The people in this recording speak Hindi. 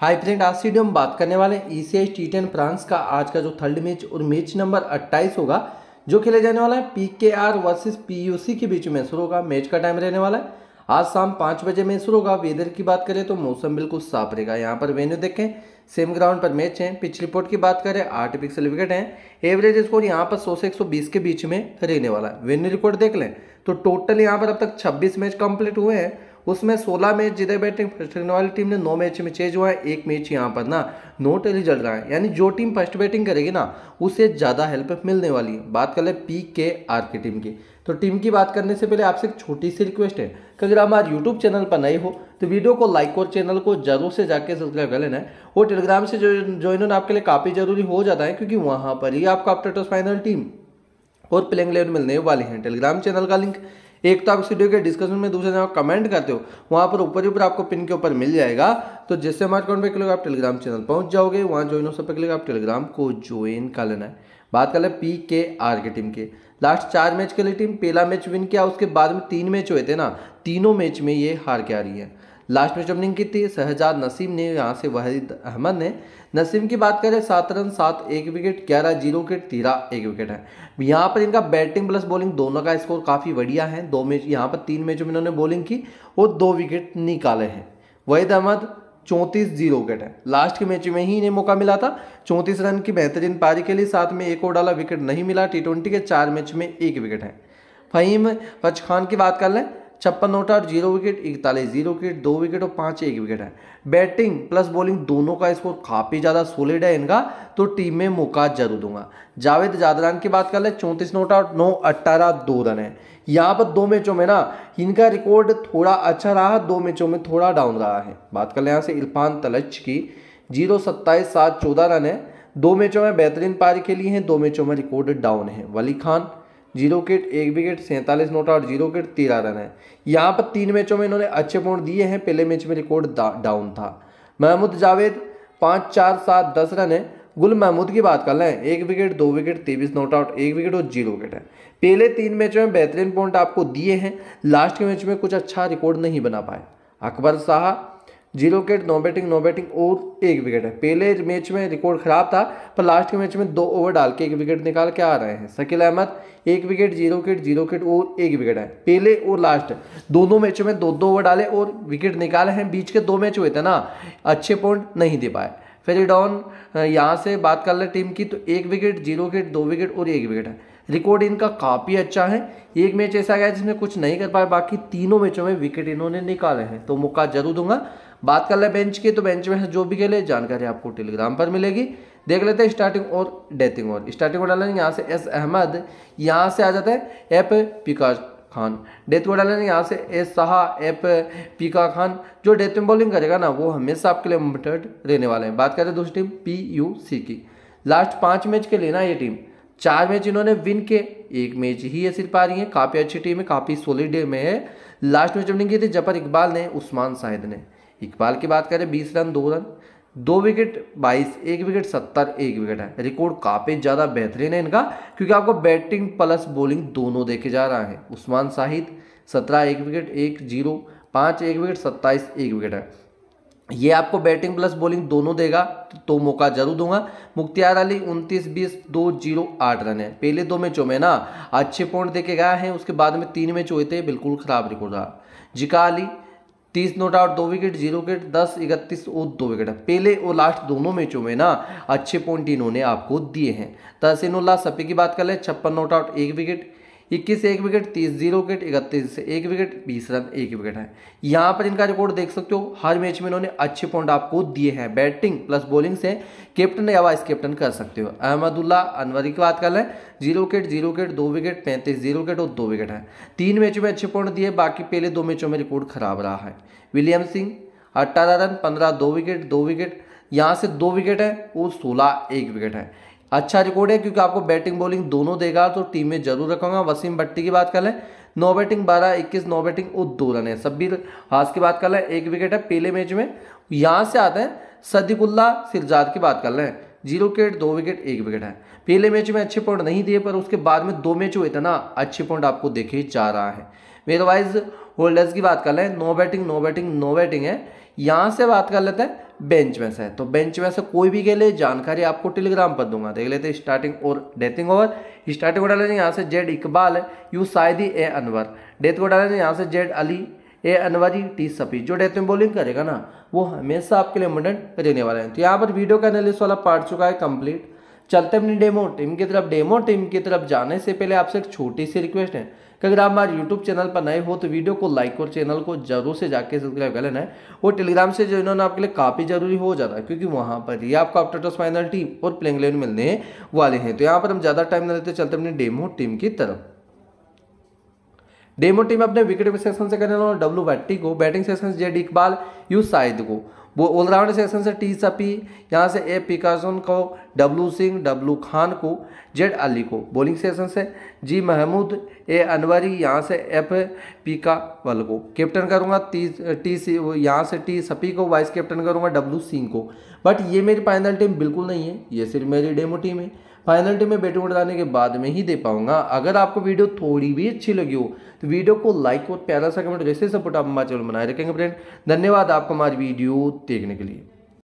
हाई फ्रेंड आज सीडियो हम बात करने वाले हैं E C I T ten France का आज का जो थर्ड मैच और मैच नंबर 28 होगा जो खेला जाने वाला है P K R versus P U C के बीच में शुरू होगा मैच का टाइम रहने वाला है आज शाम पाँच बजे में शुरू होगा वेदर की बात करें तो मौसम बिल्कुल साफ रहेगा यहाँ पर वेन्यू देखें सेम ग्राउंड पर मैच है पिच रिपोर्ट की बात करें पिक्सल विकेट हैं एवरेज स्कोर यहाँ पर 100 से 120 के बीच में रहने वाला है वेन्यू रिकॉर्ड देख लें तो टोटल यहाँ पर अब तक 26 मैच कंप्लीट हुए हैं उसमें 16 मैच जीते बैटिंग फर्स्ट करने वाली टीम ने 9 मैच में चेंज हुआ है एक मैच यहाँ पर ना नोट रिजल्ट रहा है यानी जो टीम फर्स्ट बैटिंग करेगी ना उसे ज़्यादा हेल्प मिलने वाली है बात कर ले पी के आर की टीम की तो टीम की बात करने से पहले आपसे एक छोटी सी रिक्वेस्ट है कि अगर हमारे यूट्यूब चैनल पर नए हो तो वीडियो को लाइक और चैनल को जरूर से जाके सब्सक्राइब कर लेना है और टेलीग्राम से जो ज्वाइन होना आपके लिए काफ़ी ज़रूरी हो जाता है क्योंकि वहाँ पर ही आपको अपडेट फाइनल टीम और प्लेइंग लेवल मिलने वाले हैं टेलीग्राम चैनल का लिंक एक तो आप इस वीडियो के डिस्कशन में दूसरे जहाँ कमेंट करते हो वहाँ पर ऊपर ही ऊपर आपको पिन के ऊपर मिल जाएगा तो जैसे हमारे अकाउंट पर क्लिक आप टेलीग्राम चैनल पहुँच जाओगे वहाँ ज्वाइन हो सब क्लिक आप टेलीग्राम को ज्वाइन कर लेना है बात कर ले पी के आर की टीम के लास्ट चार मैच के लिए टीम पहला मैच विन किया उसके बाद में तीन मैच हुए थे ना तीनों मैच में ये हार के आ रही है लास्ट में ओपनिंग की थी शहजाद नसीम ने यहाँ से वहीद अहमद ने नसीम की बात करें सात रन सात एक विकेट ग्यारह जीरो विकेट तेरह एक विकेट है यहाँ पर इनका बैटिंग प्लस बॉलिंग दोनों का स्कोर काफ़ी बढ़िया है दो मैच यहाँ पर तीन मैचों में इन्होंने बॉलिंग की और दो विकेट निकाले हैं वहीद अहमद चौंतीस जीरो विकेट है लास्ट के मैच में ही इन्हें मौका मिला था चौंतीस रन की बेहतरीन पारी के लिए साथ में एक और डाला विकेट नहीं मिला टी ट्वेंटी के चार मैच में एक विकेट है फहीम फच खान की बात कर लें छप्पन नोट आठ जीरो विकेट इकतालीस जीरो विकेट दो विकेट और पाँच एक विकेट है बैटिंग प्लस बॉलिंग दोनों का स्कोर काफ़ी ज़्यादा सोलिड है इनका तो टीम में मौका जरूर दूंगा जावेद जादरान की बात कर ले चौंतीस नोट आउट नौ अट्ठारह दो रन है यहाँ पर दो मैचों में ना इनका रिकॉर्ड थोड़ा अच्छा रहा दो मैचों में थोड़ा डाउन रहा है बात कर ले यहाँ से इरफान तलच की जीरो सत्ताईस सात चौदह रन है दो मैचों में बेहतरीन पारी खेली हैं दो मैचों में रिकॉर्ड डाउन है वली खान जीरो किट एक विकेट सैंतालीस नोट आउट जीरो किट तेरह रन है यहाँ पर तीन मैचों में इन्होंने अच्छे पॉइंट दिए हैं पहले मैच में रिकॉर्ड डाउन था महमूद जावेद पाँच चार सात दस रन है गुल महमूद की बात कर लें एक विकेट दो विकेट तेईस नोट आउट एक विकेट और जीरो विकेट है पहले तीन मैचों में बेहतरीन पॉइंट आपको दिए हैं लास्ट के मैच में कुछ अच्छा रिकॉर्ड नहीं बना पाए Akbar Shah zero wicket no batting no batting और एक विकेट है पहले मैच में रिकॉर्ड खराब था पर लास्ट के मैच में दो ओवर डाल के एक विकेट निकाल के आ रहे हैं शकील अहमद एक wicket zero wicket zero wicket और एक विकेट है पहले और लास्ट दोनों मैचों में दो दो ओवर डाले और विकेट निकाले हैं बीच के दो मैच हुए थे ना अच्छे पॉइंट नहीं दे पाए फिर डॉन यहाँ से बात कर ले टीम की तो एक विकेट जीरो विकेट दो विकेट और एक विकेट है रिकॉर्ड इनका काफ़ी अच्छा है एक मैच ऐसा गया जिसमें कुछ नहीं कर पाए बाकी तीनों मैचों में विकेट इन्होंने निकाले हैं तो मौका जरूर दूंगा बात कर ले बेंच की तो बेंच में जो भी खेले जानकारी आपको टेलीग्राम पर मिलेगी देख लेते हैं स्टार्टिंग और डेथिंग और स्टार्टिंग को डालेंगे यहाँ से एस अहमद यहाँ से आ जाता है एप पिका खान डेथ को डालेंगे यहाँ से एस शाह एप पिका खान जो डेथ में बॉलिंग करेगा ना वो हमेशा आपके लिए मोटेड रहने वाले हैं बात करें दूसरी टीम पी यू सी की लास्ट पाँच मैच के लिए ना ये टीम चार मैच इन्होंने विन के एक मैच ही ये सिर्फ पा रही है काफ़ी अच्छी टीम है काफ़ी सोलिड में है लास्ट मैच विनिंग की थी जफर इकबाल ने उस्मान शाहिद ने इकबाल की बात करें बीस रन दो रन दो विकेट बाईस एक विकेट सत्तर एक विकेट है रिकॉर्ड काफ़ी ज़्यादा बेहतरीन है इनका क्योंकि आपको बैटिंग प्लस बॉलिंग दोनों देखे जा रहा है उस्मान साहिद सत्रह एक विकेट एक जीरो पाँच एक विकेट सत्ताईस एक विकेट है ये आपको बैटिंग प्लस बॉलिंग दोनों देगा तो मौका जरूर दूंगा मुख्तियार अली उनतीस बीस दो जीरो आठ रन है पहले दो मैचों में ना अच्छे पॉइंट देके गया है उसके बाद में तीन मैच हुए थे बिल्कुल ख़राब रिकॉर्ड रहा जिका अली तीस नोट आउट दो विकेट जीरो विकेट दस इकतीस और दो विकेट पहले और लास्ट दोनों मैचों में ना अच्छे पॉइंट इन्होंने आपको दिए हैं तहसीनुल्ला सपी की बात कर ले छप्पन नोट आउट एक विकेट इक्कीस एक विकेट तीस जीरो विकेट इकतीस से एक विकेट बीस रन एक विकेट है यहाँ पर इनका रिकॉर्ड देख सकते हो हर मैच में इन्होंने अच्छे पॉइंट आपको दिए हैं बैटिंग प्लस बॉलिंग से कैप्टन या वाइस कैप्टन कर सकते हो अहमदुल्ला अनवरी की बात कर लें जीरो विकेट जीरो विकेट दो विकेट पैंतीस जीरो विकेट और दो विकेट है तीन मैचों में अच्छे पॉइंट दिए बाकी पहले दो मैचों में रिकॉर्ड खराब रहा है विलियम सिंह अट्ठारह रन पंद्रह दो विकेट दो विकेट यहाँ से दो विकेट है और सोलह एक विकेट है अच्छा रिकॉर्ड है क्योंकि आपको बैटिंग बॉलिंग दोनों देगा तो टीम में जरूर रखूंगा वसीम भट्टी की बात कर लें नौ बैटिंग बारह इक्कीस नौ बैटिंग और दो रन है सब्बीर हास की बात कर लें एक विकेट है पहले मैच में यहाँ से आते हैं सदीकुल्ला सिरजाद की बात कर लें जीरो विकेट दो विकेट एक विकेट है पहले मैच में अच्छे पॉइंट नहीं दिए पर उसके बाद में दो मैच हुए थे ना अच्छे पॉइंट आपको देखे जा रहा है मेरे वाइज होल्डर्स की बात कर लें no batting no batting no batting है यहाँ से बात कर लेते हैं बेंच में से तो बेंच में से कोई भी के लिए जानकारी आपको टेलीग्राम पर दूंगा देख लेते स्टार्टिंग और डेथिंग ओवर स्टार्टिंग को डालेंगे यहाँ से Z Iqbal U Saidi A Anwar death को डालेंगे यहाँ से Z Ali A Anwari T Safi जो डेथ में बॉलिंग करेगा ना वो हमेशा आपके लिए मंडन रहने वाला है तो यहाँ पर वीडियो का एनालिस वाला पार्ट चुका है कंप्लीट चलते अपनी डेमो टीम की तरफ डेमो टीम की तरफ जाने से पहले आपसे एक छोटी सी रिक्वेस्ट है अगर आप हमारे यूट्यूब चैनल पर नए हो तो वीडियो को लाइक और चैनल को जरूर से जाके सब्सक्राइब कर लेना है और टेलीग्राम से जो इन्होंने आपके लिए काफ़ी जरूरी हो जाता है क्योंकि वहाँ पर ही आपको अपटेटस फाइनल टीम और प्लेइंग लेवन मिलने वाले हैं तो यहाँ पर हम ज़्यादा टाइम न लेते चलते अपनी डेमो टीम की तरफ डेमो टीम अपने विकेट सेक्शन से करने वाले डब्लू भट्टी को बैटिंग सेक्शन से जेड इकबाल यू साइद को वो ऑलराउंड सेक्शन से टी सपी यहाँ से ए पिकासन को डब्लू सिंह डब्लू खान को जेड अली को बॉलिंग सेशन से जी महमूद ए अनवरी यहाँ से एफ पीका वल को कैप्टन करूँगा टी टी सी यहाँ से टी सपी को वाइस कैप्टन करूँगा डब्लू सिंह को बट ये मेरी फाइनल टीम बिल्कुल नहीं है ये सिर्फ मेरी डेमो टीम है फाइनल टीम में बैटिंग उड़ाने के बाद में ही दे पाऊंगा अगर आपको वीडियो थोड़ी भी अच्छी लगी हो तो वीडियो को लाइक और प्यारा सा कमेंट जैसे सपोर्ट आप हमारे चैनल बनाए रखेंगे फ्रेंड धन्यवाद आपको हमारी वीडियो देखने के लिए